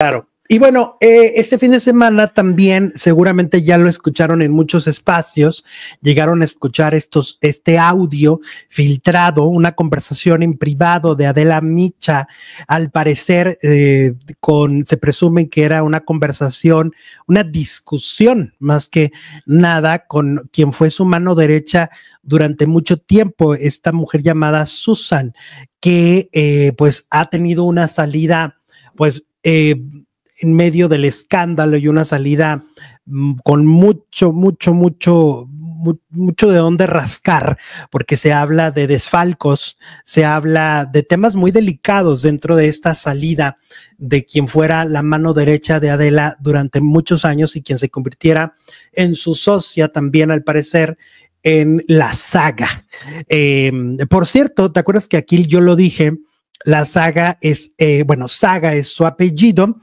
Claro. Y bueno, eh, este fin de semana también, seguramente ya lo escucharon en muchos espacios, llegaron a escuchar estos, este audio filtrado, una conversación en privado de Adela Micha, al parecer, eh, con, se presume que era una conversación, una discusión más que nada con quien fue su mano derecha durante mucho tiempo, esta mujer llamada Susan, que eh, pues ha tenido una salida pues eh, en medio del escándalo y una salida mm, con mucho, mucho, mucho, mucho de dónde rascar, porque se habla de desfalcos, se habla de temas muy delicados dentro de esta salida de quien fuera la mano derecha de Adela durante muchos años y quien se convirtiera en su socia también, al parecer, en la saga. Eh, por cierto, ¿te acuerdas que aquí yo lo dije? La saga es, eh, bueno, saga es su apellido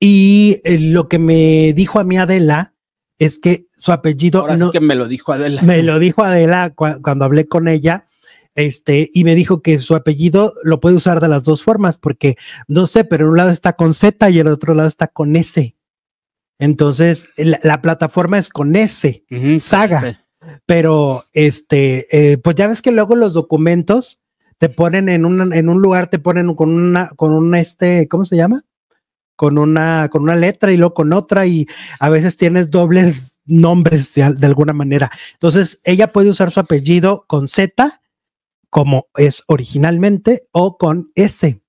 y eh, lo que me dijo a mí Adela es que su apellido... Ahora es que me lo dijo Adela. Me lo dijo Adela cuando hablé con ella este, y me dijo que su apellido lo puede usar de las dos formas, porque no sé, pero en un lado está con Z y el otro lado está con S. Entonces, la, plataforma es con S, saga. Pero, este, eh, pues ya ves que luego los documentos te ponen en un, en un lugar, te ponen con una, con un este, ¿cómo se llama? Con una, con una letra y luego con otra y a veces tienes dobles nombres de, alguna manera. Entonces, ella puede usar su apellido con Z, como es originalmente, o con S.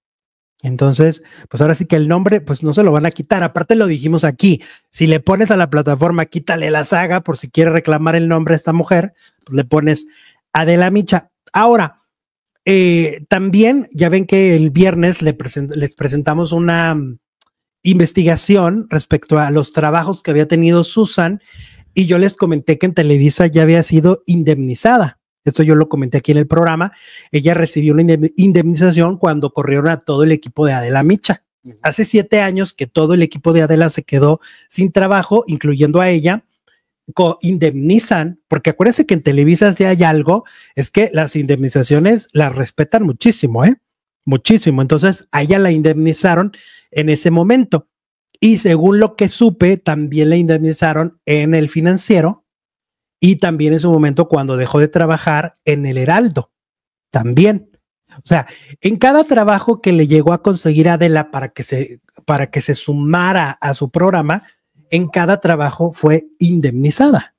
Entonces, pues ahora sí que el nombre, pues no se lo van a quitar. Aparte lo dijimos aquí, si le pones a la plataforma, quítale la saga por si quiere reclamar el nombre a esta mujer, pues le pones Adela Micha. Ahora, eh, también, ya ven que el viernes les presentamos una mm, investigación respecto a los trabajos que había tenido Susan y yo les comenté que en Televisa ya había sido indemnizada. Esto yo lo comenté aquí en el programa. Ella recibió una indemnización cuando corrieron a todo el equipo de Adela Micha. Hace siete años que todo el equipo de Adela se quedó sin trabajo, incluyendo a ella, indemnizan, porque acuérdense que en Televisa si hay algo, es que las indemnizaciones las respetan muchísimo, ¿eh? Muchísimo. Entonces, a ella la indemnizaron en ese momento. Y según lo que supe, también la indemnizaron en el financiero y también en su momento cuando dejó de trabajar en el Heraldo. También. O sea, en cada trabajo que le llegó a conseguir Adela para que se, para que se sumara a su programa, en cada trabajo fue indemnizada.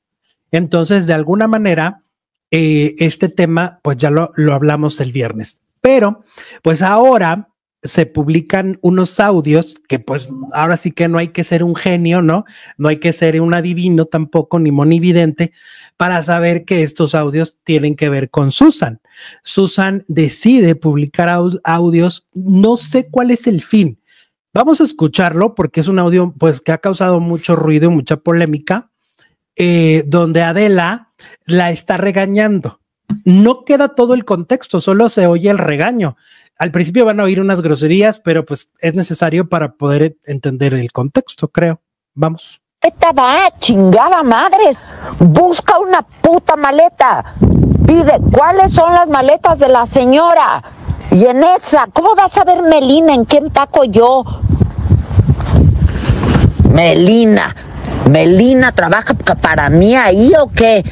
Entonces, de alguna manera, eh, este tema, pues ya lo, hablamos el viernes, pero pues ahora se publican unos audios que pues ahora sí que no hay que ser un genio, ¿no? No hay que ser un adivino tampoco, ni monividente, para saber que estos audios tienen que ver con Susan. Susan decide publicar audios, no sé cuál es el fin, Vamos a escucharlo porque es un audio pues que ha causado mucho ruido y mucha polémica, eh, donde Adela la está regañando. No queda todo el contexto, solo se oye el regaño. Al principio van a oír unas groserías, pero pues es necesario para poder entender el contexto, creo. Vamos. Esta va, chingada madre. Busca una puta maleta. Pide, ¿cuáles son las maletas de la señora? Y en esa, ¿cómo vas a ver Melina? ¿En qué empaco yo? Melina, Melina trabaja para mí ahí o qué?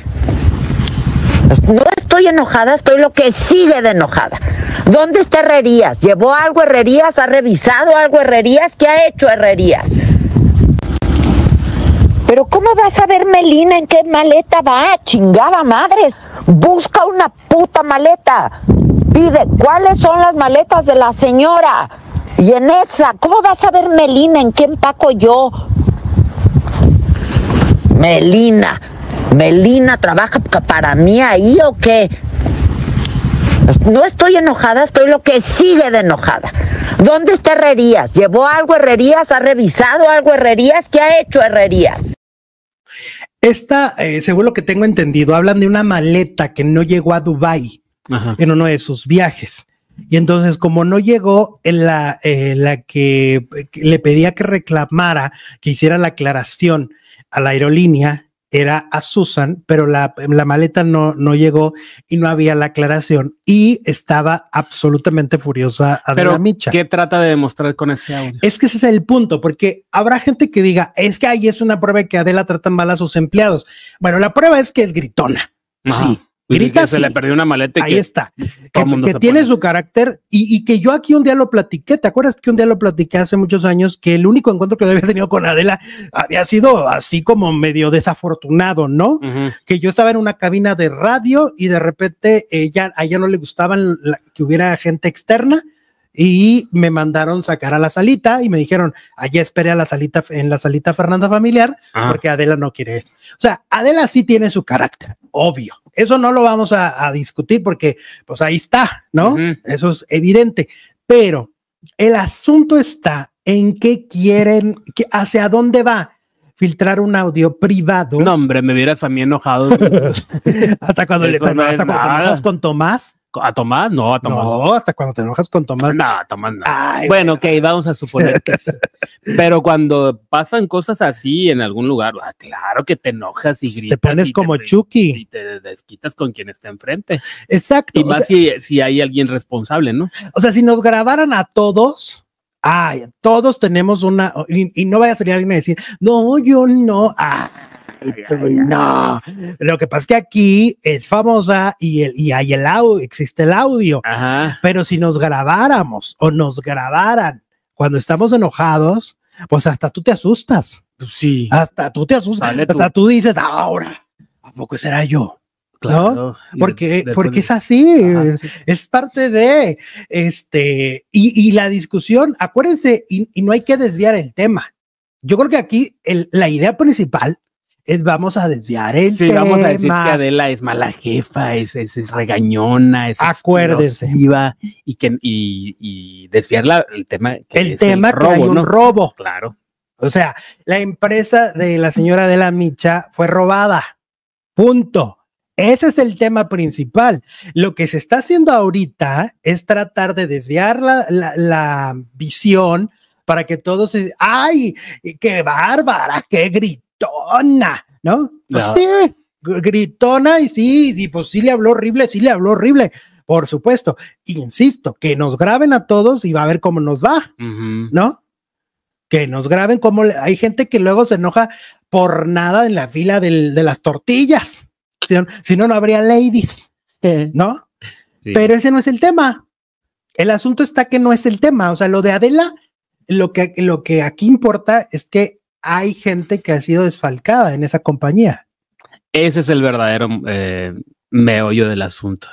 No estoy enojada, estoy lo que sigue de enojada. ¿Dónde está Herrerías? ¿Llevó algo Herrerías? ¿Ha revisado algo Herrerías? ¿Qué ha hecho Herrerías? Pero ¿cómo vas a ver, Melina, en qué maleta va? Chingada madre. Busca una puta maleta. Pide cuáles son las maletas de la señora. Y en esa, ¿cómo vas a ver, Melina, en qué empaco yo? Melina. Melina trabaja para mí ahí o qué? No estoy enojada, estoy lo que sigue de enojada. ¿Dónde está Herrerías? ¿Llevó algo Herrerías? ¿Ha revisado algo Herrerías? ¿Qué ha hecho Herrerías? Esta, eh, según lo que tengo entendido, hablan de una maleta que no llegó a Dubái en uno de sus viajes. Y entonces, como no llegó en la, eh, la eh, que le pedía que reclamara, que hiciera la aclaración a la aerolínea, era a Susan, pero la, maleta no, no, llegó y no había la aclaración y estaba absolutamente furiosa Adela Micha. ¿Qué trata de demostrar con ese audio? Es que ese es el punto, porque habrá gente que diga, es que ahí es una prueba que Adela trata mal a sus empleados. Bueno, la prueba es que es gritona. Sí, pues Grita. se le perdió una maleta. Y Ahí está. que, tiene su carácter y, que yo aquí un día lo platiqué. ¿Te acuerdas que un día lo platiqué hace muchos años? Que el único encuentro que había tenido con Adela había sido así como medio desafortunado, ¿no? Que yo estaba en una cabina de radio y de repente ella, eh, a ella no le gustaban que hubiera gente externa y me mandaron sacar a la salita y me dijeron, allá espere a la salita en la salita Fernanda familiar porque Adela no quiere eso. O sea, Adela sí tiene su carácter, obvio. Eso no lo vamos a, discutir porque pues ahí está, ¿no? Eso es evidente. Pero el asunto está en qué quieren, que, hacia dónde va filtrar un audio privado. No, hombre, me vieras a mí enojado. hasta cuando le te enojas con Tomás. A Tomás, no, a Tomás. No, hasta cuando te enojas con Tomás. No, a Tomás no. bueno, ok, vamos a suponer que sí. Pero cuando pasan cosas así en algún lugar, ah, claro que te enojas y gritas. Te pones como Chucky. Y te desquitas con quien está enfrente. Exacto. Y más si, si hay alguien responsable, ¿no? O sea, si nos grabaran a todos, Ay, todos tenemos una, y, no vaya a salir alguien a decir, no, yo no, ah, no. Lo que pasa es que aquí es famosa y, y hay el audio, existe el audio. Pero si nos grabáramos o nos grabaran cuando estamos enojados, pues hasta tú te asustas. Sí. Hasta tú te asustas. hasta tú dices, ahora, ¿a poco será yo? ¿no? Porque, porque es así, es parte de este, y, la discusión, acuérdense, y, no hay que desviar el tema. Yo creo que aquí la idea principal es vamos a desviar el sí, tema. vamos a decir que Adela es mala jefa, es, es, regañona, es iba y que y, desviar el tema. el tema que hay un robo. Claro. O sea, la empresa de la señora Adela Micha fue robada. Punto ese es el tema principal. Lo que se está haciendo ahorita es tratar de desviar la, visión para que todos se... ¡Ay! ¡Qué bárbara! ¡Qué gritona! ¿No? Pues sí, gritona y sí, sí, pues sí le habló horrible, sí le habló horrible. Por supuesto. Insisto, que nos graben a todos y va a ver cómo nos va, ¿no? Que nos graben como... Hay gente que luego se enoja por nada en la fila de las tortillas si no, no habría ladies, ¿no? Pero ese no es el tema. El asunto está que no es el tema. O sea, lo de Adela, lo que, lo que aquí importa es que hay gente que ha sido desfalcada en esa compañía. Ese es el verdadero eh, meollo del asunto.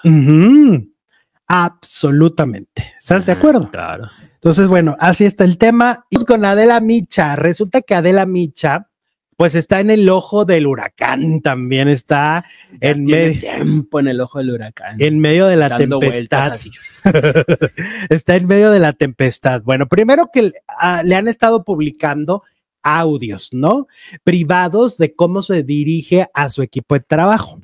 Absolutamente. ¿Estás de acuerdo? Claro. Entonces, bueno, así está el tema. Y con Adela Micha. Resulta que Adela Micha pues está en el ojo del huracán, también está en medio tiempo en el ojo del huracán. En medio de la tempestad. está en medio de la tempestad. Bueno, primero que ah, le han estado publicando audios, ¿no? Privados de cómo se dirige a su equipo de trabajo.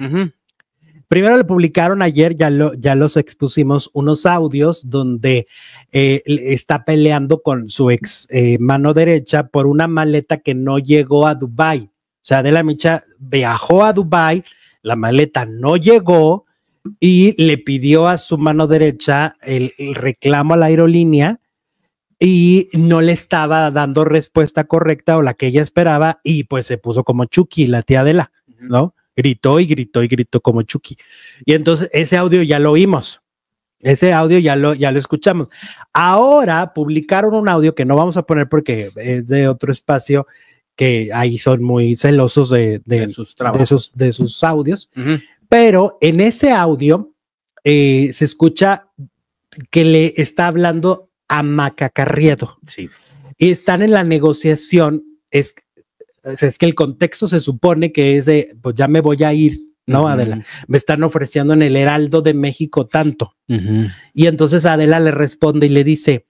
Primero le publicaron ayer, ya, lo, ya los expusimos, unos audios donde eh, está peleando con su ex eh, mano derecha por una maleta que no llegó a Dubai. O sea, Adela Micha viajó a Dubai, la maleta no llegó y le pidió a su mano derecha el, reclamo a la aerolínea y no le estaba dando respuesta correcta o la que ella esperaba y pues se puso como Chucky, la tía Adela, ¿no? Gritó y gritó y gritó como Chucky. Y entonces ese audio ya lo oímos. Ese audio ya lo, ya lo escuchamos. Ahora publicaron un audio que no vamos a poner porque es de otro espacio que ahí son muy celosos de, sus, de de sus audios. Pero en ese audio eh, se escucha que le está hablando a Macacarrieto. Sí. Y están en la negociación. Es, es que el contexto se supone que es de, pues ya me voy a ir, ¿no? Adela, me están ofreciendo en el Heraldo de México tanto. Y entonces Adela le responde y le dice,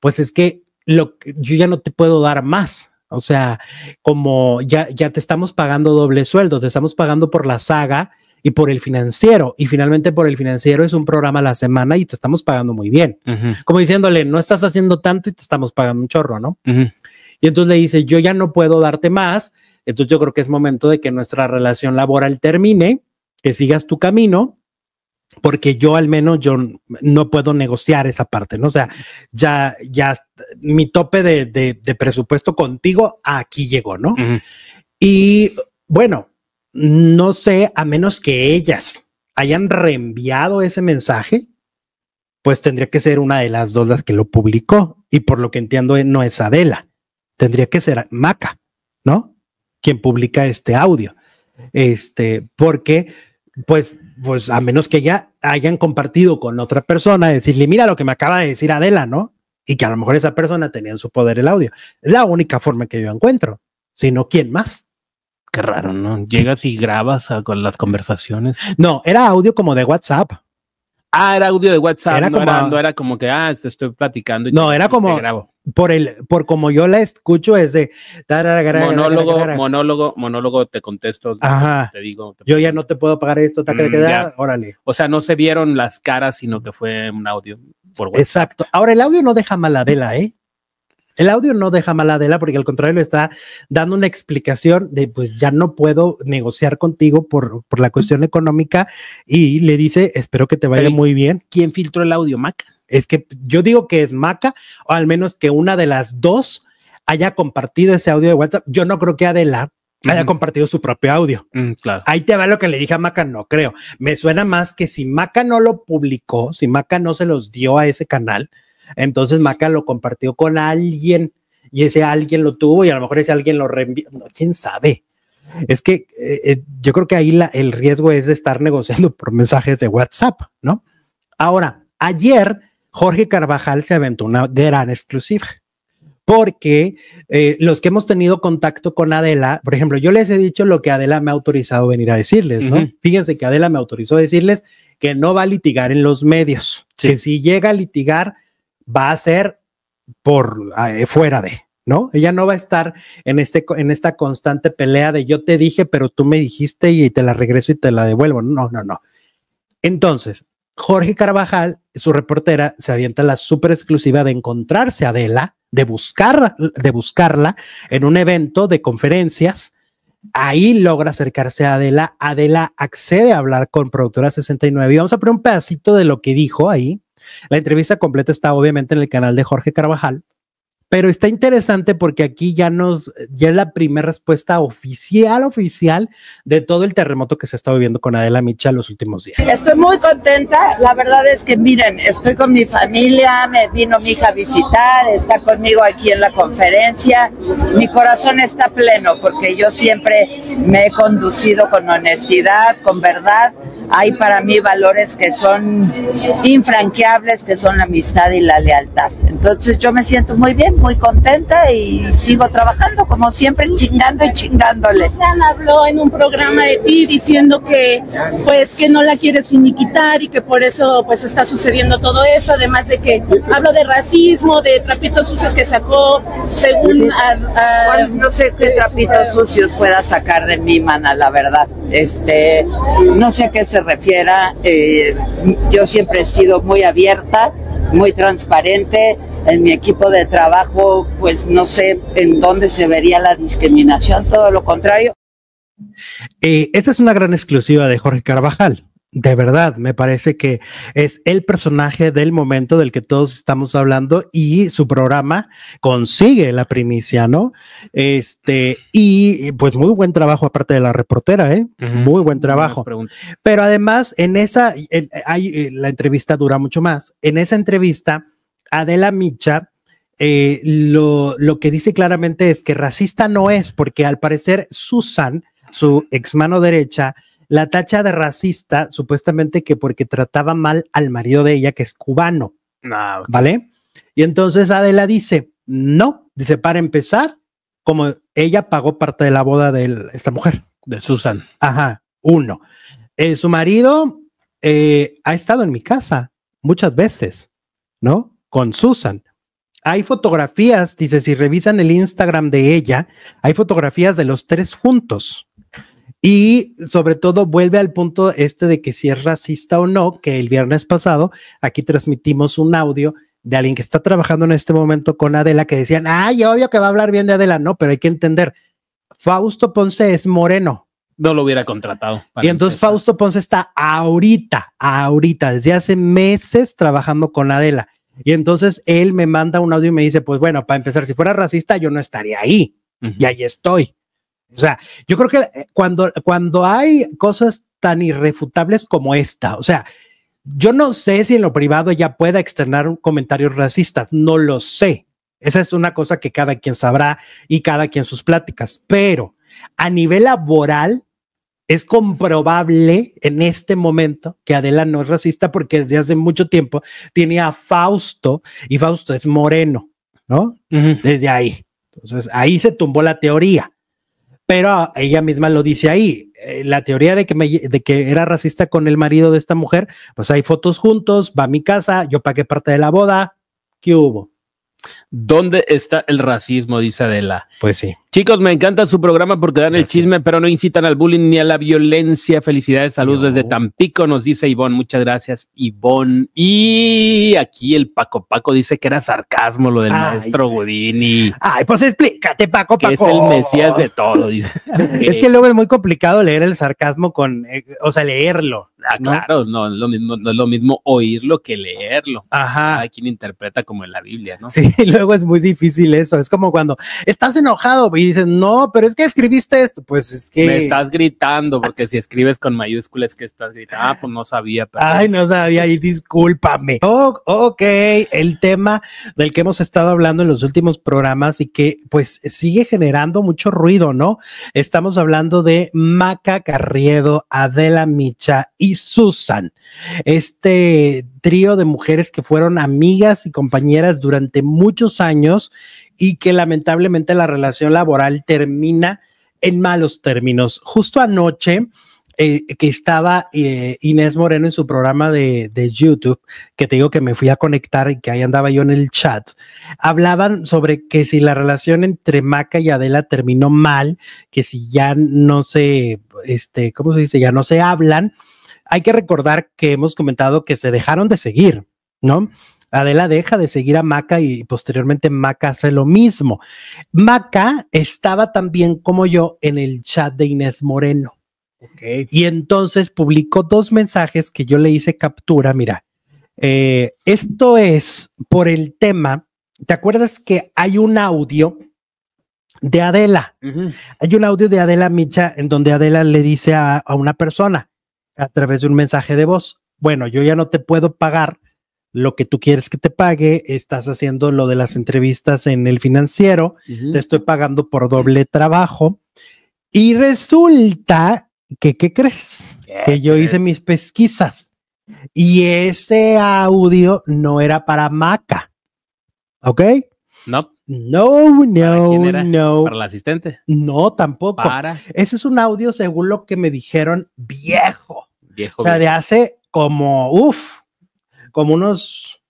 pues es que lo, yo ya no te puedo dar más. O sea, como ya, te estamos pagando doble sueldo, te estamos pagando por la saga y por el financiero. Y finalmente por el financiero es un programa a la semana y te estamos pagando muy bien. Como diciéndole, no estás haciendo tanto y te estamos pagando un chorro, ¿no? Y entonces le dice, yo ya no puedo darte más, entonces yo creo que es momento de que nuestra relación laboral termine, que sigas tu camino, porque yo al menos yo no puedo negociar esa parte, ¿no? O sea, ya, ya mi tope de, presupuesto contigo aquí llegó, ¿no? Y bueno, no sé, a menos que ellas hayan reenviado ese mensaje, pues tendría que ser una de las dos las que lo publicó. Y por lo que entiendo, no es Adela tendría que ser Maca, ¿no? Quien publica este audio. Este, porque, pues, pues a menos que ya hayan compartido con otra persona, decirle, mira lo que me acaba de decir Adela, ¿no? Y que a lo mejor esa persona tenía en su poder el audio. Es la única forma que yo encuentro. Si no, ¿quién más? Qué raro, ¿no? Llegas y grabas ah, con las conversaciones. No, era audio como de WhatsApp. Ah, era audio de WhatsApp. no, era, como que, ah, te estoy platicando. Y no, era como. grabo por el, por como yo la escucho, es de monólogo, monólogo, monólogo, te contesto, Ajá. te digo. yo ya no te puedo pagar esto, te mm, O sea, no se vieron las caras, sino que fue un audio por WhatsApp. Exacto. Ahora, el audio no deja maladela, ¿eh? El audio no deja maladela porque al contrario está dando una explicación de pues ya no puedo negociar contigo por, por la cuestión económica y le dice espero que te vaya muy bien. ¿Quién filtró el audio, Maca? Es que yo digo que es Maca, o al menos que una de las dos haya compartido ese audio de WhatsApp. Yo no creo que Adela haya compartido su propio audio. Mm, ahí te va lo que le dije a Maca, no creo. Me suena más que si Maca no lo publicó, si Maca no se los dio a ese canal, entonces Maca lo compartió con alguien y ese alguien lo tuvo y a lo mejor ese alguien lo reenvió. No, quién sabe. Es que eh, eh, yo creo que ahí el riesgo es de estar negociando por mensajes de WhatsApp, ¿no? Ahora, ayer Jorge Carvajal se aventó una gran exclusiva porque eh, los que hemos tenido contacto con Adela, por ejemplo, yo les he dicho lo que Adela me ha autorizado venir a decirles, ¿no? Fíjense que Adela me autorizó decirles que no va a litigar en los medios, que si llega a litigar va a ser por eh, fuera de, ¿no? Ella no va a estar en, este, en esta constante pelea de yo te dije, pero tú me dijiste y te la regreso y te la devuelvo. No, no, no. Entonces, Jorge Carvajal, su reportera, se avienta la super exclusiva de encontrarse a Adela, de, buscar, de buscarla en un evento de conferencias. Ahí logra acercarse a Adela. Adela accede a hablar con Productora 69. Y vamos a poner un pedacito de lo que dijo ahí. La entrevista completa está obviamente en el canal de Jorge Carvajal. Pero está interesante porque aquí ya nos, ya es la primera respuesta oficial, oficial de todo el terremoto que se ha estado viviendo con Adela Micha los últimos días. Estoy muy contenta. La verdad es que, miren, estoy con mi familia, me vino mi hija a visitar, está conmigo aquí en la conferencia. Mi corazón está pleno porque yo siempre me he conducido con honestidad, con verdad. Hay para mí valores que son infranqueables, que son la amistad y la lealtad. Entonces yo me siento muy bien muy contenta y sigo trabajando como siempre, chingando y chingándole. San habló en un programa de ti diciendo que pues que no la quieres finiquitar y que por eso pues está sucediendo todo esto, además de que hablo de racismo, de trapitos sucios que sacó según no sé qué trapitos sucios pueda sacar de mi mana, la verdad. Este, no sé a qué se refiera. Eh, yo siempre he sido muy abierta muy transparente. En mi equipo de trabajo, pues no sé en dónde se vería la discriminación, todo lo contrario. Eh, esta es una gran exclusiva de Jorge Carvajal de verdad, me parece que es el personaje del momento del que todos estamos hablando y su programa consigue la primicia, ¿no? Este, y pues muy buen trabajo aparte de la reportera, ¿eh? Muy buen trabajo. Pero además, en esa, eh, la entrevista dura mucho más. En esa entrevista, Adela Micha eh, lo, lo, que dice claramente es que racista no es, porque al parecer Susan, su ex mano derecha, la tacha de racista, supuestamente que porque trataba mal al marido de ella, que es cubano. ¿Vale? Y entonces Adela dice, no, dice, para empezar, como ella pagó parte de la boda de esta mujer. De Susan. Ajá, uno. Eh, su marido eh, ha estado en mi casa muchas veces, ¿no? Con Susan. Hay fotografías, dice, si revisan el Instagram de ella, hay fotografías de los tres juntos. Y sobre todo vuelve al punto este de que si es racista o no, que el viernes pasado aquí transmitimos un audio de alguien que está trabajando en este momento con Adela que decían, ay, obvio que va a hablar bien de Adela, no, pero hay que entender, Fausto Ponce es moreno. No lo hubiera contratado. Y entonces Fausto Ponce está ahorita, ahorita, desde hace meses trabajando con Adela. Y entonces él me manda un audio y me dice, pues bueno, para empezar, si fuera racista, yo no estaría ahí. Y ahí estoy. O sea, yo creo que eh, cuando, cuando hay cosas tan irrefutables como esta, o sea, yo no sé si en lo privado ella pueda externar comentarios racistas, no lo sé. Esa es una cosa que cada quien sabrá y cada quien sus pláticas, pero a nivel laboral es comprobable en este momento que Adela no es racista porque desde hace mucho tiempo tiene a Fausto y Fausto es moreno, ¿no? Desde ahí. Entonces ahí se tumbó la teoría pero ella misma lo dice ahí. Eh, la teoría de que, me, de que era racista con el marido de esta mujer, pues hay fotos juntos, va a mi casa, yo pagué parte de la boda, ¿qué hubo? ¿Dónde está el racismo? Dice Adela. Pues sí. Chicos, me encanta su programa porque dan el chisme, pero no incitan al bullying ni a la violencia. Felicidades, salud desde Tampico, nos dice Ivonne. Muchas gracias, Ivonne. Y aquí el Paco Paco dice que era sarcasmo lo del maestro Budini. Ay, pues explícate, Paco que Paco. Es el mesías de todo, dice. es que luego es muy complicado leer el sarcasmo con, eh, o sea, leerlo. Ah, claro, no es, lo mismo, no es lo mismo oírlo que leerlo. Ajá. Hay quien interpreta como en la Biblia, ¿no? Sí, lo luego es muy difícil eso. Es como cuando estás enojado y dices, no, pero es que escribiste esto. Pues es que. Me estás gritando, porque si escribes con mayúsculas que estás gritando. Ah, pues no sabía. Ay, no sabía y discúlpame. ok, el tema del que hemos estado hablando en los últimos programas y que pues sigue generando mucho ruido, ¿no? Estamos hablando de Maca Carriedo, Adela Micha y Susan. Este trío de mujeres que fueron amigas y compañeras durante muchos años y que lamentablemente la relación laboral termina en malos términos. Justo anoche, eh, que estaba eh, Inés Moreno en su programa de, YouTube, que te digo que me fui a conectar y que ahí andaba yo en el chat, hablaban sobre que si la relación entre Maca y Adela terminó mal, que si ya no se, este, ¿cómo se dice? Ya no se hablan, hay que recordar que hemos comentado que se dejaron de seguir, ¿no? Adela deja de seguir a Maca y posteriormente Maca hace lo mismo. Maca estaba también como yo en el chat de Inés Moreno. Y entonces publicó dos mensajes que yo le hice captura. Mira, eh, esto es por el tema. ¿Te acuerdas que hay un audio de Adela? Hay un audio de Adela Micha en donde Adela le dice a una persona, a través de un mensaje de voz. Bueno, yo ya no te puedo pagar lo que tú quieres que te pague, estás haciendo lo de las entrevistas en el financiero, te estoy pagando por doble trabajo. Y resulta que, ¿qué crees? que yo hice mis pesquisas y ese audio no era para Maca. ¿Ok? No. No, no, no. ¿Para la asistente? No, tampoco. ¿Para? Ese es un audio, según lo que me dijeron, viejo. Viejo. O sea, de hace como, uff, como unos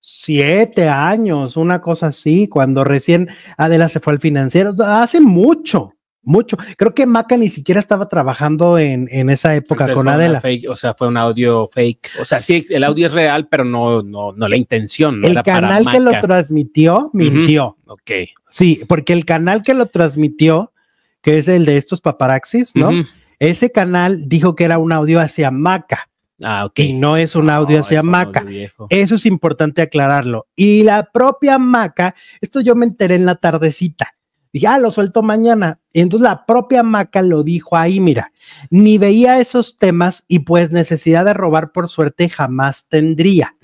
siete años, una cosa así, cuando recién Adela se fue al financiero. Hace mucho mucho. Creo que Maca ni siquiera estaba trabajando en, esa época con Adela. o sea, fue un audio fake. O sea, sí, el audio es real, pero no, no, no la intención. No el canal que lo transmitió mintió. Ok. Sí, porque el canal que lo transmitió, que es el de estos paparaxis, ¿no? Ese canal dijo que era un audio hacia Maca. Ah, ok. Y no es un audio hacia Maca. eso es importante aclararlo. Y la propia Maca, esto yo me enteré en la tardecita ya lo suelto mañana. entonces la propia Maca lo dijo ahí, mira, ni veía esos temas y pues necesidad de robar por suerte jamás tendría.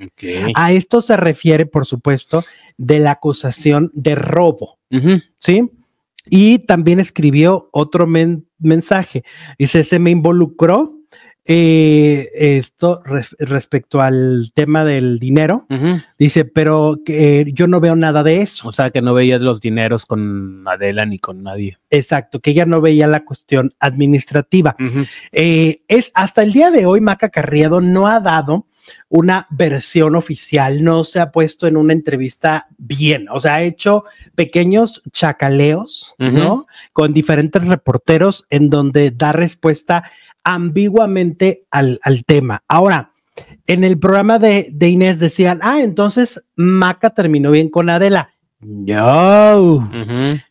A esto se refiere, por supuesto, de la acusación de robo, ¿sí? Y también escribió otro mensaje. Dice, se me involucró eh, esto respecto al tema del dinero. Dice, pero que eh, yo no veo nada de eso. O sea, que no veías los dineros con Adela ni con nadie. Exacto, que ella no veía la cuestión administrativa. Eh, es hasta el día de hoy, Maca Carriado no ha dado una versión oficial, no se ha puesto en una entrevista bien, o sea, ha hecho pequeños chacaleos, ¿no? Con diferentes reporteros en donde da respuesta ambiguamente al, tema. Ahora, en el programa de, de, Inés decían, ah, entonces Maca terminó bien con Adela. No,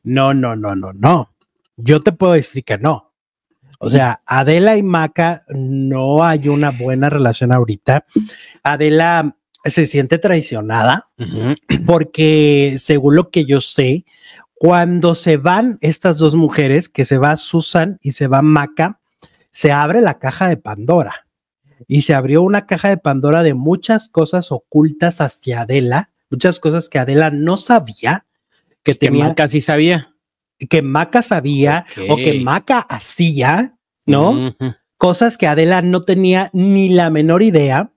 no, no, no, no, no. Yo te puedo decir que no. O sea, Adela y Maca no hay una buena relación ahorita. Adela se siente traicionada porque, según lo que yo sé, cuando se van estas dos mujeres, que se va Susan y se va Maca, se abre la caja de Pandora. Y se abrió una caja de Pandora de muchas cosas ocultas hacia Adela, muchas cosas que Adela no sabía, que, tenía... Maca sí sabía. Que Maca sabía o que Maca hacía, ¿no? Cosas que Adela no tenía ni la menor idea,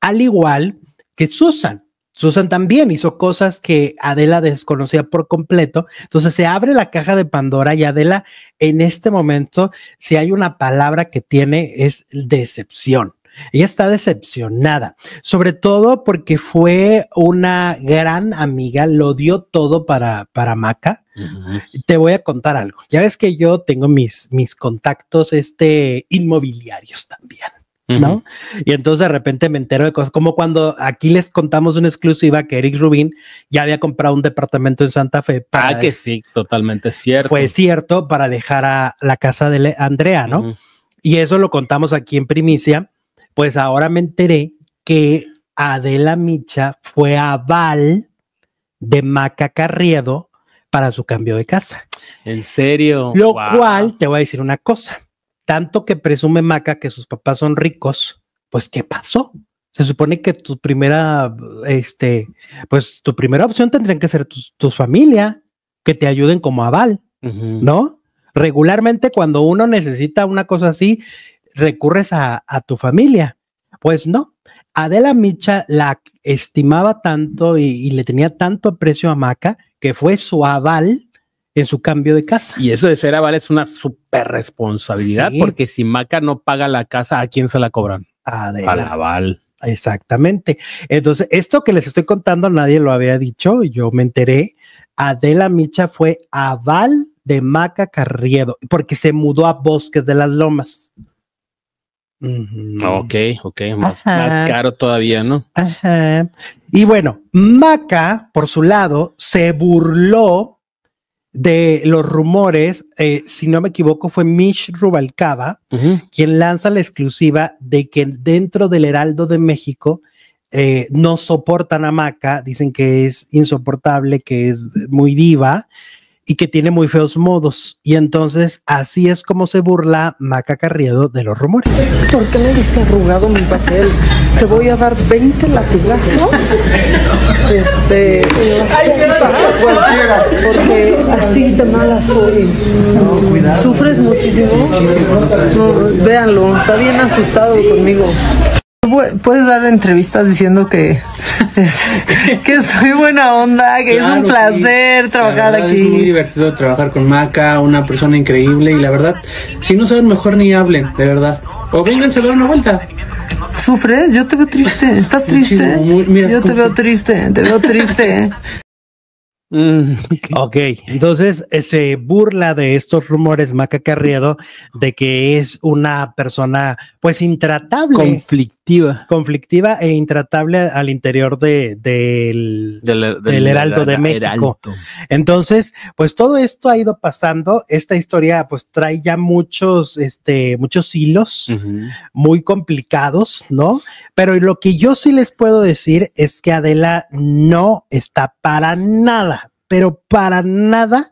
al igual que Susan. Susan también hizo cosas que Adela desconocía por completo. Entonces se abre la caja de Pandora y Adela en este momento, si hay una palabra que tiene, es decepción. Ella está decepcionada, sobre todo porque fue una gran amiga, lo dio todo para, para Maca. Te voy a contar algo. Ya ves que yo tengo mis, mis contactos este, inmobiliarios también. ¿no? Y entonces de repente me entero de cosas, como cuando aquí les contamos una exclusiva que Eric Rubin ya había comprado un departamento en Santa Fe. Para ah, que sí, totalmente cierto. Fue cierto para dejar a la casa de Andrea, ¿no? Y eso lo contamos aquí en primicia. Pues ahora me enteré que Adela Micha fue aval de Maca para su cambio de casa. ¿En serio? Lo cual, te voy a decir una cosa tanto que presume Maca que sus papás son ricos, pues ¿qué pasó? Se supone que tu primera, este, pues tu primera opción tendrían que ser tus, tu familia, que te ayuden como aval, ¿no? Regularmente cuando uno necesita una cosa así, recurres a, tu familia. Pues no, Adela Micha la estimaba tanto y, le tenía tanto aprecio a Maca que fue su aval en su cambio de casa. Y eso de ser aval es una súper responsabilidad, porque si Maca no paga la casa, ¿a quién se la cobran? A la aval. Exactamente. Entonces, esto que les estoy contando, nadie lo había dicho, yo me enteré. Adela Micha fue aval de Maca Carriedo, porque se mudó a Bosques de las Lomas. Ok, ok, más, caro todavía, ¿no? Ajá. Y bueno, Maca, por su lado, se burló de los rumores, eh, si no me equivoco, fue Mish Rubalcaba quien lanza la exclusiva de que dentro del Heraldo de México eh, no soportan a Maca, dicen que es insoportable, que es muy diva, y que tiene muy feos modos. Y entonces así es como se burla Maca Carriedo de los rumores. ¿Por qué me diste arrugado mi papel? Te voy a dar 20 latigazos. Este, porque así de mala soy. Sufres muchísimo. véanlo, está bien asustado conmigo puedes dar entrevistas diciendo que, que soy buena onda, que es un placer trabajar aquí. Es muy divertido trabajar con Maca, una persona increíble y la verdad, si no saben mejor ni hablen, de verdad. O vénganse a dar una vuelta. sufre Yo te veo triste. ¿Estás triste? Yo te veo triste, te veo triste. Mm, ok, entonces eh, se burla de estos rumores Maca Carriado de que es una persona pues intratable. Conflictiva conflictiva. e intratable al interior del, del, Heraldo de, México. Entonces, pues todo esto ha ido pasando. Esta historia pues trae ya muchos, este, muchos hilos muy complicados, ¿no? Pero lo que yo sí les puedo decir es que Adela no está para nada, pero para nada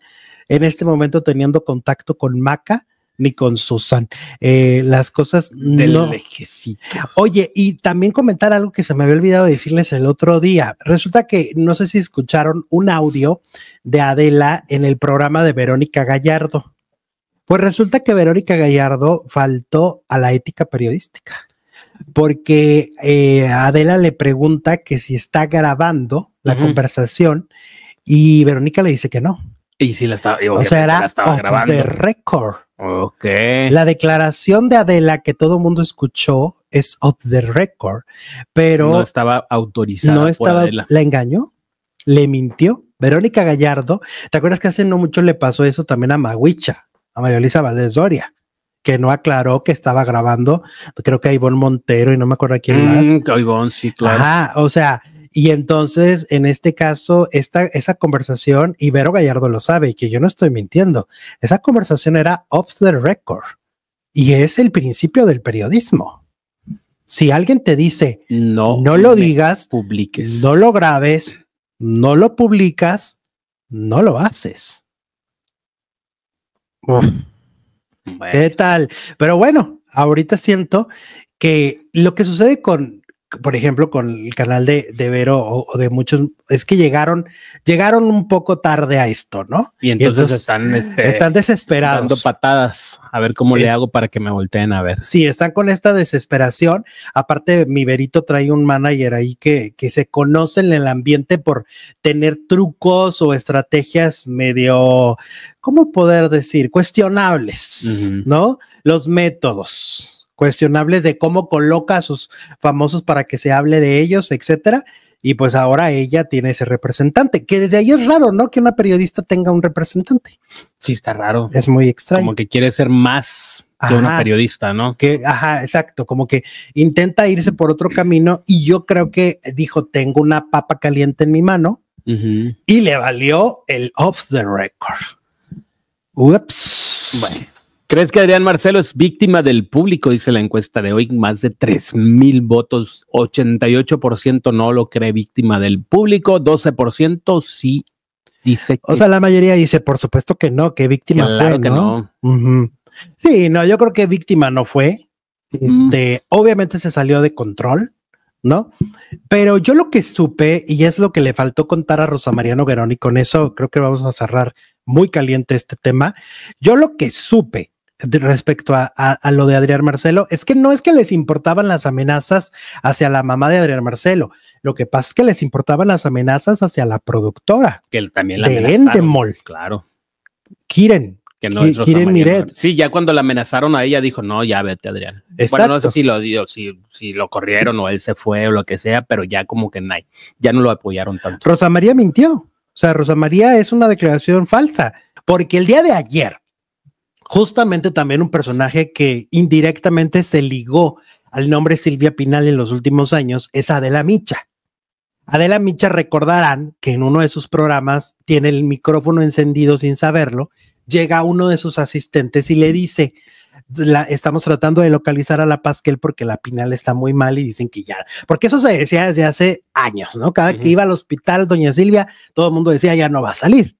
en este momento teniendo contacto con Maca ni con Susan. Eh, las cosas de no. sí. Oye, y también comentar algo que se me había olvidado decirles el otro día. Resulta que no sé si escucharon un audio de Adela en el programa de Verónica Gallardo. Pues resulta que Verónica Gallardo faltó a la ética periodística, porque eh, Adela le pregunta que si está grabando la conversación y Verónica le dice que no y si la estaba, o sea, era estaba grabando. Ok. La declaración de Adela que todo el mundo escuchó es of the record, pero no estaba autorizada. No estaba, la engañó, le mintió. Verónica Gallardo, ¿te acuerdas que hace no mucho le pasó eso también a Maguicha, a María Elisa Valdés Doria, que no aclaró que estaba grabando, creo que a Ivonne Montero y no me acuerdo a quién mm, más. Ivonne, sí, claro. Ajá, o sea, y entonces, en este caso, esta, esa conversación, Ibero Gallardo lo sabe, y que yo no estoy mintiendo, esa conversación era off the record y es el principio del periodismo. Si alguien te dice, no, no lo digas, publiques. no lo grabes, no lo publicas, no lo haces. ¿Qué tal? Pero bueno, ahorita siento que lo que sucede con por ejemplo, con el canal de, de Vero o, de muchos, es que llegaron, llegaron un poco tarde a esto, ¿no? Y entonces, están, este, están desesperados. Dando patadas, a ver cómo le hago para que me volteen a ver. Sí, están con esta desesperación. Aparte, mi Verito trae un manager ahí que, que se conoce en el ambiente por tener trucos o estrategias medio, ¿cómo poder decir? Cuestionables, ¿no? Los métodos cuestionables de cómo coloca a sus famosos para que se hable de ellos, etcétera. Y pues ahora ella tiene ese representante, que desde ahí es raro, ¿no? Que una periodista tenga un representante. Sí, está raro. Es muy extraño. Como que quiere ser más de una periodista, ¿no? ajá, exacto. Como que intenta irse por otro camino y yo creo que dijo, tengo una papa caliente en mi mano y le valió el off the record. Ups. Bueno. ¿Crees que Adrián Marcelo es víctima del público? Dice la encuesta de hoy. Más de 3.000 mil votos. 88% no lo cree víctima del público. 12% sí dice O sea, la mayoría dice, por supuesto que no, que víctima fue, ¿no? Sí, no, yo creo que víctima no fue. Mm. Este, obviamente se salió de control, ¿no? Pero yo lo que supe, y es lo que le faltó contar a Rosa Mariano Guerón, y con eso creo que vamos a cerrar muy caliente este tema. Yo lo que supe respecto a, lo de Adrián Marcelo es que no es que les importaban las amenazas hacia la mamá de Adrián Marcelo, lo que pasa es que les importaban las amenazas hacia la productora. Que también la de Endemol. Claro. Kiren. Que no Kiren Sí, ya cuando la amenazaron a ella dijo, no, ya vete, Adrián. Bueno, no sé si lo, si, si lo corrieron o él se fue o lo que sea, pero ya como que no, ya no lo apoyaron tanto. Rosa María mintió. O sea, Rosa María es una declaración falsa, porque el día de ayer, justamente también un personaje que indirectamente se ligó al nombre Silvia Pinal en los últimos años, es Adela Micha. Adela Micha recordarán que en uno de sus programas tiene el micrófono encendido sin saberlo, llega uno de sus asistentes y le dice, estamos tratando de localizar a la Pasquel porque la Pinal está muy mal y dicen que ya, porque eso se decía desde hace años, ¿no? Cada que iba al hospital, doña Silvia, todo el mundo decía, ya no va a salir.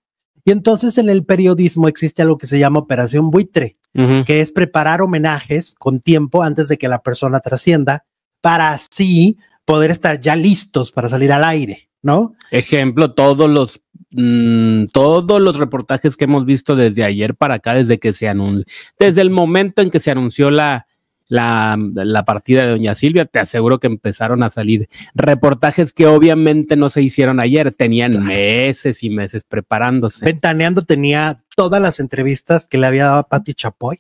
Y entonces en el periodismo existe algo que se llama operación buitre, que es preparar homenajes con tiempo antes de que la persona trascienda para así poder estar ya listos para salir al aire, ¿no? Ejemplo, todos los mm, todos los reportajes que hemos visto desde ayer para acá, desde que se anunció, desde el momento en que se anunció la, la, la, partida de Doña Silvia, te aseguro que empezaron a salir reportajes que obviamente no se hicieron ayer, tenían meses y meses preparándose. Ventaneando tenía todas las entrevistas que le había dado a Patti Chapoy,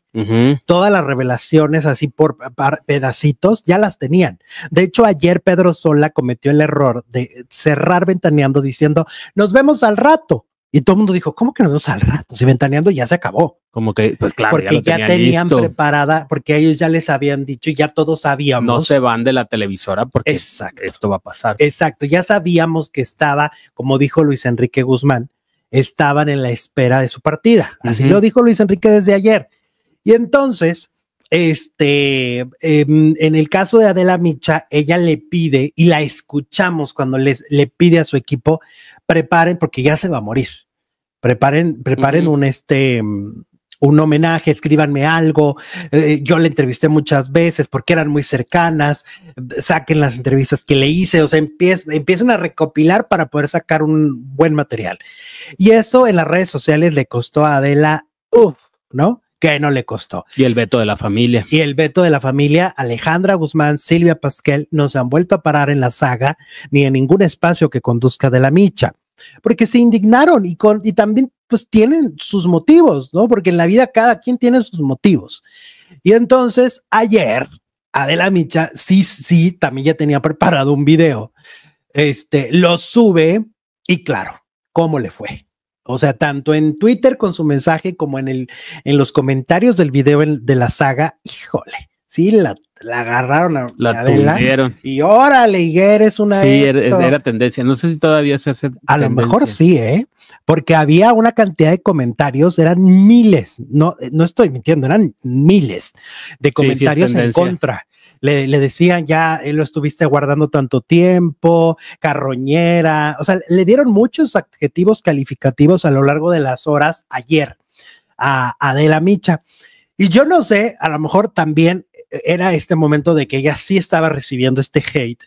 todas las revelaciones así por pedacitos, ya las tenían. De hecho, ayer Pedro Sola cometió el error de cerrar ventaneando diciendo, nos vemos al rato y todo el mundo dijo, ¿cómo que nos vemos al rato? Si ventaneando ya se acabó. Como que, pues claro, porque ya, tenían preparada, porque ellos ya les habían dicho, y ya todos sabíamos. No se van de la televisora porque esto va a pasar. Exacto, ya sabíamos que estaba, como dijo Luis Enrique Guzmán, estaban en la espera de su partida. Así lo dijo Luis Enrique desde ayer. Y entonces, este, em, en el caso de Adela Micha, ella le pide, y la escuchamos cuando les, le pide a su equipo, preparen, porque ya se va a morir. Preparen, preparen un este mm, un homenaje, escríbanme algo. Eh, yo le entrevisté muchas veces porque eran muy cercanas. Saquen las entrevistas que le hice, o sea, empiecen, empiecen a recopilar para poder sacar un buen material. Y eso en las redes sociales le costó a Adela, uff, ¿no? que no le costó. Y el veto de la familia. Y el veto de la familia, Alejandra Guzmán, Silvia Pasquel, no se han vuelto a parar en la saga ni en ningún espacio que conduzca de la micha, porque se indignaron y, con, y también pues tienen sus motivos, ¿no? Porque en la vida cada quien tiene sus motivos. Y entonces ayer, a de la Micha, sí, sí, también ya tenía preparado un video, este, lo sube y claro, ¿cómo le fue? O sea, tanto en Twitter con su mensaje como en, el, en los comentarios del video de la saga, híjole, sí, la, agarraron a la tuvieron. Y órale, Iguer, es una. Sí, era, tendencia. No sé si todavía se hace. A lo mejor sí, ¿eh? Porque había una cantidad de comentarios, eran miles, no, no estoy mintiendo, eran miles de comentarios en contra le, decían ya eh, lo estuviste guardando tanto tiempo, carroñera, o sea, le dieron muchos adjetivos calificativos a lo largo de las horas ayer a Adela Micha. Y yo no sé, a lo mejor también era este momento de que ella sí estaba recibiendo este hate,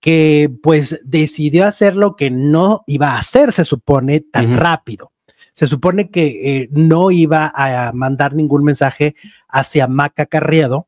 que pues decidió hacer lo que no iba a hacer, se supone, tan rápido. Se supone que eh, no iba a mandar ningún mensaje hacia Maca Carriado,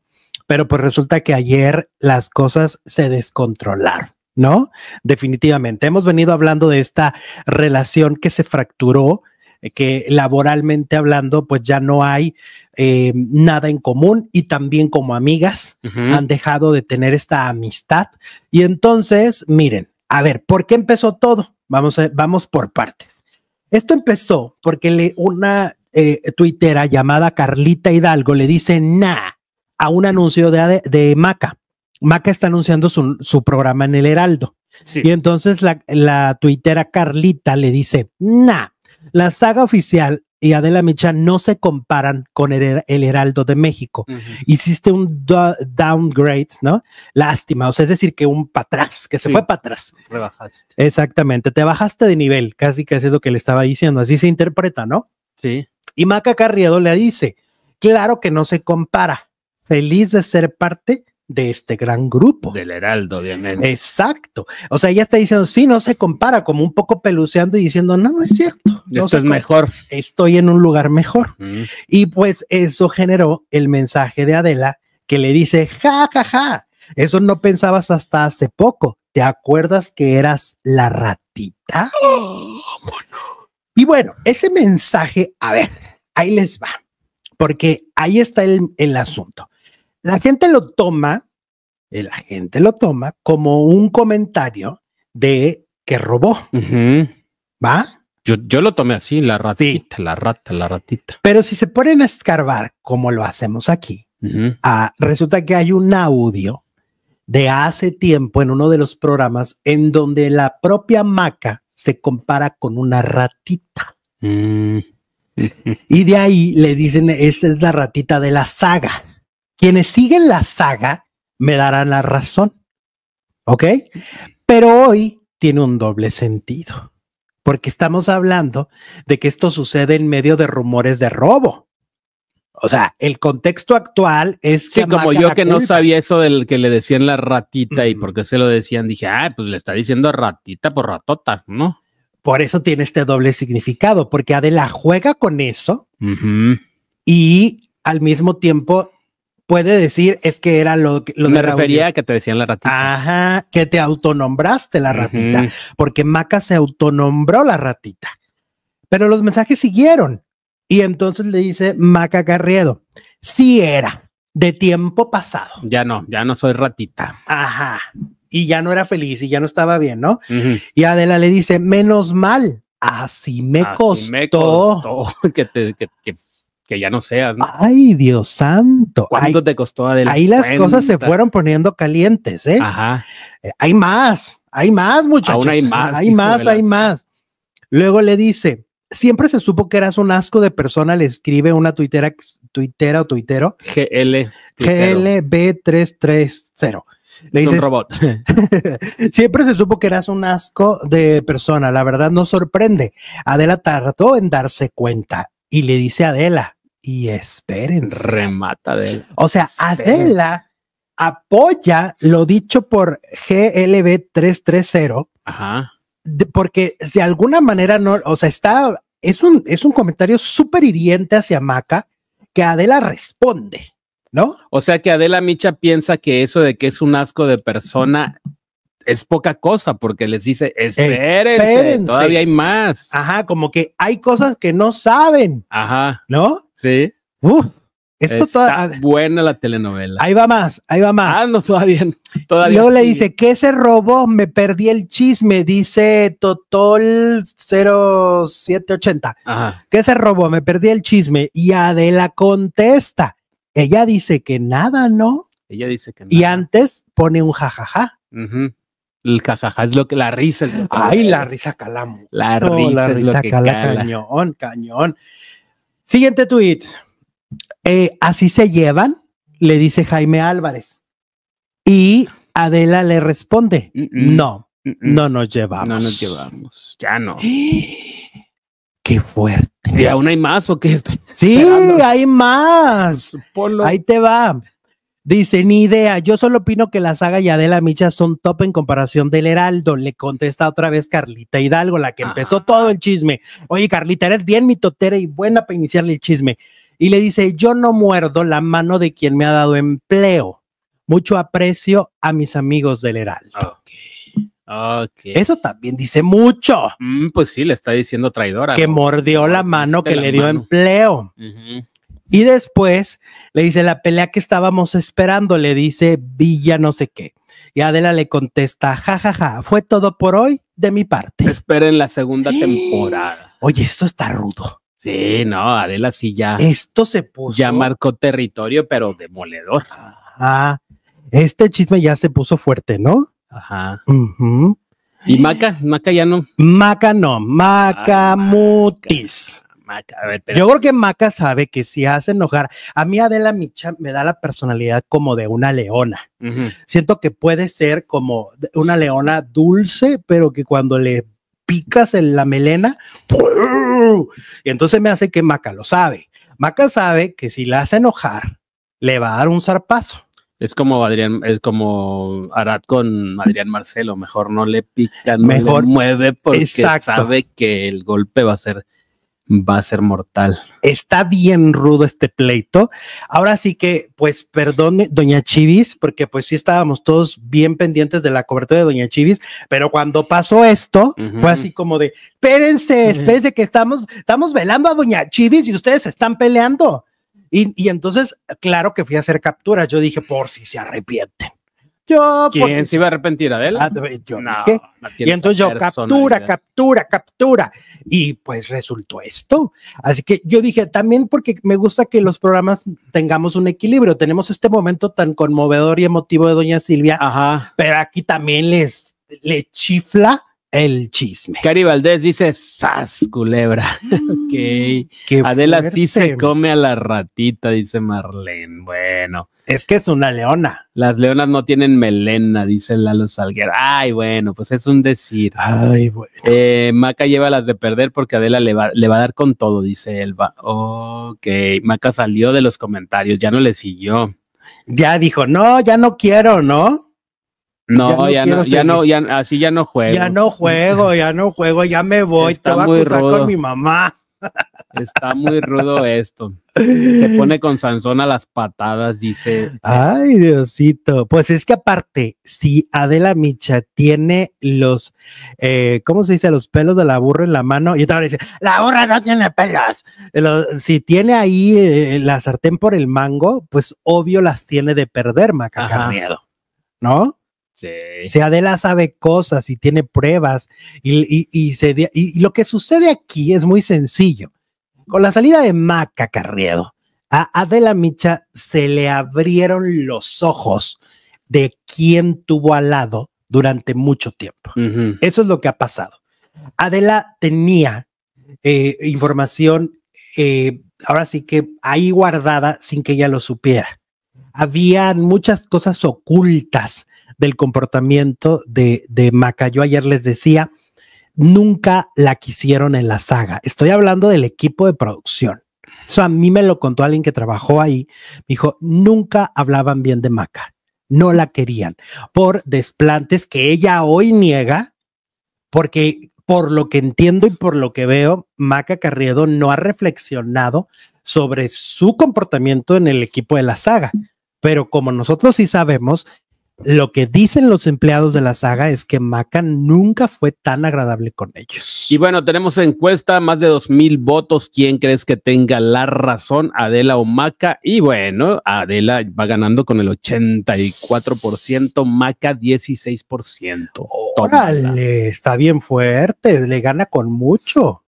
pero pues resulta que ayer las cosas se descontrolaron. ¿No? Definitivamente. Hemos venido hablando de esta relación que se fracturó, eh, que laboralmente hablando, pues ya no hay eh, nada en común y también como amigas han dejado de tener esta amistad. Y entonces, miren, a ver, ¿por qué empezó todo? Vamos, a, vamos por partes. Esto empezó porque una eh, tuitera llamada Carlita Hidalgo le dice, nah, a un anuncio de, de Maca. Maca está anunciando su, programa en el Heraldo. Y entonces la, la tuitera Carlita le dice, nah, la saga oficial y Adela Micha no se comparan con el, Heraldo de México. Hiciste un downgrade, ¿no? Lástima, o sea, es decir, que un para atrás, que se fue para atrás. Rebajaste. Exactamente, te bajaste de nivel, casi que es lo que le estaba diciendo, así se interpreta, ¿no? Sí. Y Maca Carriado le dice, claro que no se compara, feliz de ser parte de este gran grupo. Del Heraldo, obviamente. Exacto. O sea, ella está diciendo, sí, no se compara, como un poco peluceando y diciendo, no, no es cierto. Esto es mejor. Estoy en un lugar mejor. Y pues eso generó el mensaje de Adela que le dice, ja, ja, ja, eso no pensabas hasta hace poco. ¿Te acuerdas que eras la ratita? Oh, y bueno, ese mensaje, a ver, ahí les va, porque ahí está el asunto la gente lo toma, eh, la gente lo toma como un comentario de que robó. ¿Va? Yo, yo, lo tomé así, la ratita, la rata, la ratita. Pero si se ponen a escarbar, como lo hacemos aquí, ah, resulta que hay un audio de hace tiempo en uno de los programas en donde la propia maca se compara con una ratita. Mm. y de ahí le dicen, esa es la ratita de la saga. Quienes siguen la saga me darán la razón, ¿ok? Pero hoy tiene un doble sentido, porque estamos hablando de que esto sucede en medio de rumores de robo. O sea, el contexto actual es que. Sí, como yo que no sabía eso del que le decían la ratita y por qué se lo decían, dije, ah, pues le está diciendo ratita por ratota, ¿no? Por eso tiene este doble significado, porque Adela juega con eso y al mismo tiempo puede decir es que era lo que... Me refería a que te decían la ratita. Ajá, que te autonombraste la ratita, porque Maca se autonombró la ratita. Pero los mensajes siguieron. Y entonces le dice Maca Carriedo, sí era, de tiempo pasado. Ya no, ya no soy ratita. Ajá. Y ya no era feliz y ya no estaba bien, ¿no? Y Adela le dice, menos mal, así me costó. Me costó que, que ya no seas. Ay, Dios santo. ¿Cuánto te costó Adela? Ahí las cosas se fueron poniendo calientes, ¿eh? Ajá. Eh, hay más, hay más, muchachos. Aún hay más. Hay más, hay más. Luego le dice, siempre se supo que eras un asco de persona, le escribe una tuitera, tuitera o tuitero. GL. GLB330. Le es un robot. siempre se supo que eras un asco de persona, la verdad no sorprende. Adela tardó en darse cuenta y le dice a Adela, y esperen. Remata él. O sea, Adela apoya lo dicho por GLB 330. Ajá. porque de alguna manera no, o sea, está, es un, es un comentario súper hiriente hacia Maca que Adela responde, ¿no? O sea que Adela Micha piensa que eso de que es un asco de persona es poca cosa porque les dice, espérense, todavía hay más. Ajá, como que hay cosas que no saben. Ajá. ¿No? Sí. Uf, esto Está buena la telenovela. Ahí va más, ahí va más. Ah, no, todavía. todavía Luego le dice, ¿qué se robó? Me perdí el chisme, dice Totol 0780. Ajá. ¿Qué se robó? Me perdí el chisme. Y Adela contesta. Ella dice que nada, ¿no? Ella dice que nada. Y antes pone un jajaja el jajaja es lo que la risa. Ay, la risa calamo. La risa, la risa Cañón, cañón. Siguiente tweet. Eh, así se llevan, le dice Jaime Álvarez. Y Adela le responde: No, no nos llevamos. No nos llevamos. Ya no. Qué fuerte. ¿Y aún hay más o qué? sí, hay más. Ahí te va. Dice, ni idea, yo solo opino que la saga y Adela Micha son top en comparación del Heraldo, le contesta otra vez Carlita Hidalgo, la que empezó todo el chisme. Oye, Carlita, eres bien mitotera y buena para iniciarle el chisme. Y le dice, yo no muerdo la mano de quien me ha dado empleo. Mucho aprecio a mis amigos del Heraldo. Ok, Okay. Eso también dice mucho. Mm, pues sí, le está diciendo traidora. Que mordió la mano que le dio empleo. Ajá. Y después le dice, la pelea que estábamos esperando, le dice Villa no sé qué. Y Adela le contesta, jajaja, ja, ja, fue todo por hoy de mi parte. Esperen la segunda temporada. Oye, esto está rudo. Sí, no, Adela sí ya. Esto se puso. Ya marcó territorio, pero demoledor. Ah, este chisme ya se puso fuerte, ¿no? Ajá. ¿Y Maca? Maca ya no. Maca no, Macamutis ah, yo creo que Maca sabe que si hace enojar, a mí Adela Micha me da la personalidad como de una leona. Siento que puede ser como una leona dulce, pero que cuando le picas en la melena, y entonces me hace que Maca lo sabe. Maca sabe que si la hace enojar, le va a dar un zarpazo. Es como Adrián, es como Arad con Adrián Marcelo, mejor no le pica, mejor, mueve porque sabe que el golpe va a ser va a ser mortal. Está bien rudo este pleito. Ahora sí que, pues, perdone, doña Chivis, porque pues sí estábamos todos bien pendientes de la cobertura de doña Chivis, pero cuando pasó esto, fue así como de, espérense, espérense que estamos, estamos velando a doña Chivis y ustedes están peleando. Y, entonces, claro que fui a hacer captura. Yo dije, por si se arrepienten. ¿Quién se iba a arrepentir a él? Ah, y entonces yo, captura, captura, captura. Y pues resultó esto. Así que yo dije, también porque me gusta que los programas tengamos un equilibrio. Tenemos este momento tan conmovedor y emotivo de Doña Silvia, Ajá. pero aquí también les le chifla el chisme. Cari Valdés dice, sas, culebra. Mm. Adela sí se come a la ratita, dice Marlene. Bueno. Es que es una leona. Las leonas no tienen melena, dice Lalo Salguera. Ay, bueno, pues es un decir. Ay, bueno. Eh, Maca lleva las de perder porque Adela le va, le va a dar con todo, dice Elba. Ok. Maca salió de los comentarios, ya no le siguió. Ya dijo, no, ya no quiero, ¿no? No, ya no, ya no, ya así ya no juego. Ya no juego, ya no juego, ya me voy, Está te a acusar con mi mamá. Está muy rudo esto. Se pone con Sansón a las patadas, dice. Ay, Diosito. Pues es que aparte, si Adela Micha tiene los, eh, ¿cómo se dice? Los pelos de la burra en la mano. Y ahora dice, la burra no tiene pelos. si tiene ahí eh, la sartén por el mango, pues obvio las tiene de perder, miedo, ¿No? Si Adela sabe cosas y tiene pruebas y, y, lo que sucede aquí es muy sencillo. Con la salida de Maca Carriedo, a Adela Micha se le abrieron los ojos de quien tuvo al lado durante mucho tiempo. Eso es lo que ha pasado. Adela tenía eh, información, eh, ahora sí que ahí guardada sin que ella lo supiera. Habían muchas cosas ocultas del comportamiento de, Maca. Yo ayer les decía, nunca la quisieron en la saga. Estoy hablando del equipo de producción. Eso a mí me lo contó alguien que trabajó ahí. Me dijo, nunca hablaban bien de Maca. No la querían por desplantes que ella hoy niega, porque por lo que entiendo y por lo que veo, Maca Carriedo no ha reflexionado sobre su comportamiento en el equipo de la saga. Pero como nosotros sí sabemos, lo que dicen los empleados de la saga es que Maca nunca fue tan agradable con ellos. Y bueno, tenemos encuesta, más de dos mil votos. ¿Quién crees que tenga la razón, Adela o Maca? Y bueno, Adela va ganando con el 84%, Maca 16%. Órale, está bien fuerte, le gana con mucho.